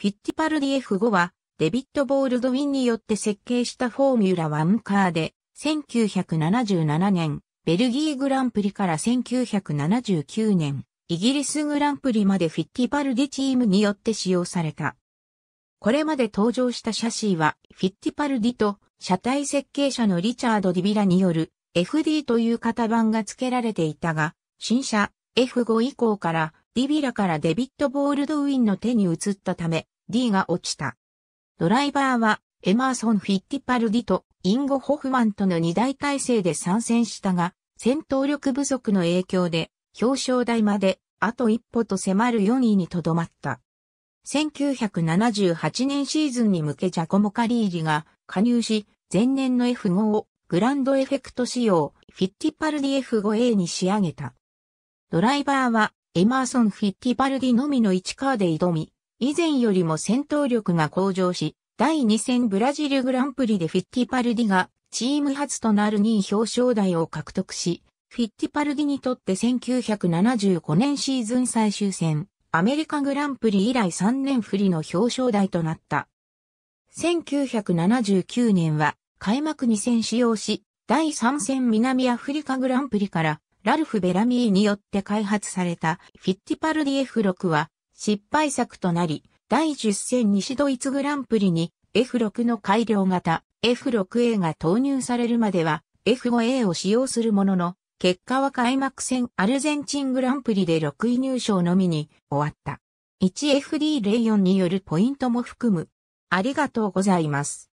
フィッティパルディ F5 は、デビット・ボールドウィンによって設計したフォーミュラワンカーで、1977年、ベルギーグランプリから1979年、イギリスグランプリまでフィッティパルディチームによって使用された。これまで登場したシャシーは、フィッティパルディと、車体設計者のリチャード・ディビラによる、FD という型番が付けられていたが、新車 F5 以降からディビラからデビット・ボールドウィンの手に移ったため D が落ちた。ドライバーはエマーソン・フィッティパルディとインゴ・ホフマンとの二大体制で参戦したが、戦闘力不足の影響で表彰台まであと一歩と迫る4位にとどまった。1978年シーズンに向けジャコモ・カリーリが加入し、前年の F5 をグランドエフェクト仕様、フィッティパルディ F5A に仕上げた。ドライバーはエマーソン・フィッティバルディのみの1カーで挑み、以前よりも戦闘力が向上し、第2戦ブラジルグランプリでフィッティパルディがチーム初となる2位表彰台を獲得し、フィッティパルディにとって1975年シーズン最終戦、アメリカグランプリ以来3年振りの表彰台となった。1979年は開幕2戦使用し、第3戦南アフリカグランプリからラルフ・ベラミーによって開発されたフィッティパルディ F6 は失敗作となり、第10戦西ドイツグランプリに F6 の改良型 F6A が投入されるまでは F5A を使用するものの、結果は開幕戦アルゼンチングランプリで6位入賞のみに終わった。1FD04 によるポイントも含む。ありがとうございます。